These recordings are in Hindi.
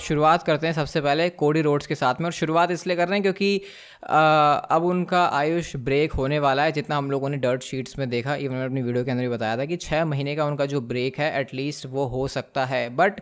शुरुआत करते हैं सबसे पहले कोडी रोड्स के साथ में और शुरुआत इसलिए कर रहे हैं क्योंकि आ, अब उनका आयुष ब्रेक होने वाला है जितना हम लोगों ने डर्ट शीट्स में देखा इवन मैंने अपनी वीडियो के अंदर भी बताया था कि छः महीने का उनका जो ब्रेक है एटलीस्ट वो हो सकता है बट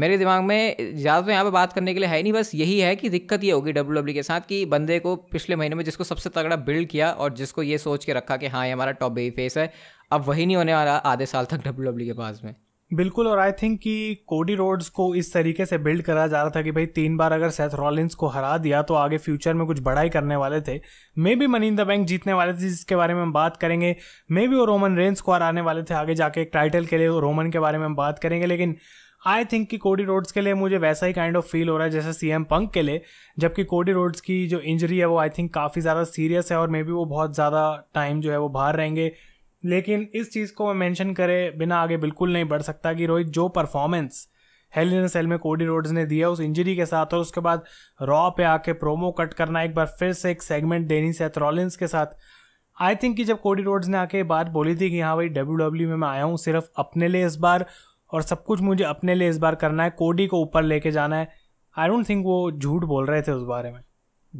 मेरे दिमाग में ज़्यादा तो यहाँ पे बात करने के लिए है नहीं बस यही है कि दिक्कत ये होगी डब्ल्यू डब्ल्यू e के साथ कि बंदे को पिछले महीने में जिसको सबसे तगड़ा बिल्ड किया और जिसको ये सोच के रखा कि हाँ ये हमारा टॉप बेबी फेस है अब वही नहीं होने वाला आधे साल तक डब्ल्यू डब्ल्यू e के पास में बिल्कुल और आई थिंक कि कोडी रोड्स को इस तरीके से बिल्ड करा जा रहा था कि भाई तीन बार अगर सेथ रॉलिंस को हरा दिया तो आगे फ्यूचर में कुछ बड़ा ही करने वाले थे मे भी मनी इन द बैंक जीतने वाले थे जिसके बारे में हम बात करेंगे मे भी वो रोमन रेंस को हराने वाले थे आगे जाके एक टाइटल के लिए रोमन के बारे में हम बात करेंगे लेकिन आई थिंक कि कोडी रोड्स के लिए मुझे वैसा ही काइंड ऑफ फील हो रहा है जैसे सी एम पंक के लिए जबकि कोडी रोड्स की जो इंजरी है वो आई थिंक काफ़ी ज़्यादा सीरियस है और मे बी वो बहुत ज़्यादा टाइम जो है वो बाहर रहेंगे लेकिन इस चीज़ को मैंशन करे बिना आगे बिल्कुल नहीं बढ़ सकता कि रोहित जो परफॉर्मेंस हेल इन सेल में कोडी रोड्स ने दिया उस इंजरी के साथ और उसके बाद रॉ पे आके प्रोमो कट करना एक बार फिर से एक सेगमेंट देनी सेथ रॉलिन्स के साथ आई थिंक कि जब कोडी रोड्स ने आके बात बोली थी कि हाँ भाई डब्ल्यू डब्ल्यू e में मैं आया हूँ सिर्फ अपने लिए इस बार और सब कुछ मुझे अपने लिए इस बार करना है कोडी को ऊपर लेके जाना है आई डोंट थिंक वो झूठ बोल रहे थे उस बारे में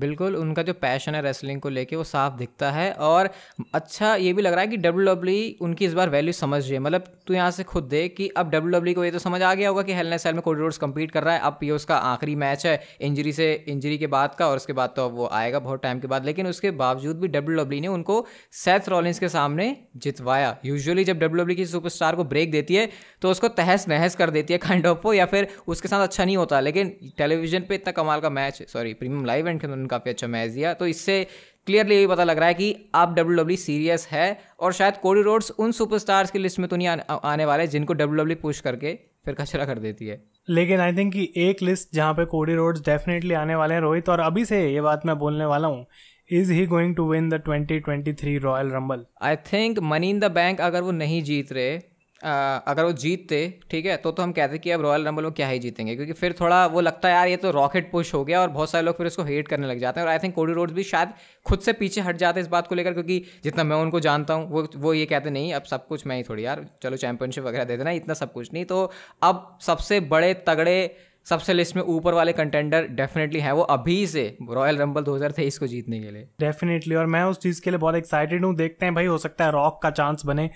बिल्कुल उनका जो पैशन है रेसलिंग को लेके वो साफ दिखता है और अच्छा ये भी लग रहा है कि डब्ल्यू डब्ल्यू e उनकी इस बार वैल्यू समझ रही है मतलब तू यहाँ से खुद देख कि अब डब्ल्यू डब्ल्यू e को ये तो समझ आ गया होगा कि हेलने सेल में कोडी रोड्स कम्पीट कर रहा है अब ये उसका आखिरी मैच है इंजरी से इंजरी के बाद का और उसके बाद तो अब वो आएगा बहुत टाइम के बाद लेकिन उसके बावजूद भी डब्ल्यू डब्ल्यू e ने उनको सेथ रॉलिंस के सामने जितवाया यूजअली जब डब्ल्यू डब्ल्यू किसी सुपरस्टार को ब्रेक देती है तो उसको तहस नहस कर देती है काइंड ऑफ वो या फिर उसके साथ अच्छा नहीं होता लेकिन टेलीविजन पर इतना कमाल का match sorry premium live and उन्होंने काफ़ी अच्छा मैच दिया तो इससे क्लियरली ये पता लग रहा है कि अब डब्ल्यू डब्ल्यू सीरियस है और शायद कोडी रोड्स उन सुपरस्टार्स की लिस्ट में तो नहीं आने वाले जिनको डब्ल्यू डब्ल्यू पुश करके फिर कचरा कर देती है लेकिन आई थिंक कि एक लिस्ट जहाँ पे कोडी रोड्स डेफिनेटली आने वाले हैं रोहित और अभी से ये बात मैं बोलने वाला हूँ is he going to win the twenty twenty three royal rumble I think money in the bank अगर वो नहीं जीत रहे अगर वो जीतते ठीक है तो तो हम कहते कि अब रॉयल रंबल में क्या ही जीतेंगे क्योंकि फिर थोड़ा वो लगता है यार ये तो रॉकेट पुश हो गया और बहुत सारे लोग फिर इसको हेट करने लग जाते हैं और आई थिंक कोडी रोड्स भी शायद खुद से पीछे हट जाते हैं इस बात को लेकर क्योंकि जितना मैं उनको जानता हूँ वो वो ये कहते नहीं अब सब कुछ मैं ही थोड़ी यार चलो चैंपियनशिप वगैरह दे देना इतना सब कुछ नहीं तो अब सबसे बड़े तगड़े सबसे लिस्ट में ऊपर वाले कंटेंडर डेफिनेटली हैं वो अभी से रॉयल रंबल तेईस को जीतने के लिए डेफिनेटली और मैं उस चीज़ के लिए बहुत एक्साइटेड हूँ देखते हैं भाई हो सकता है रॉक का चांस बने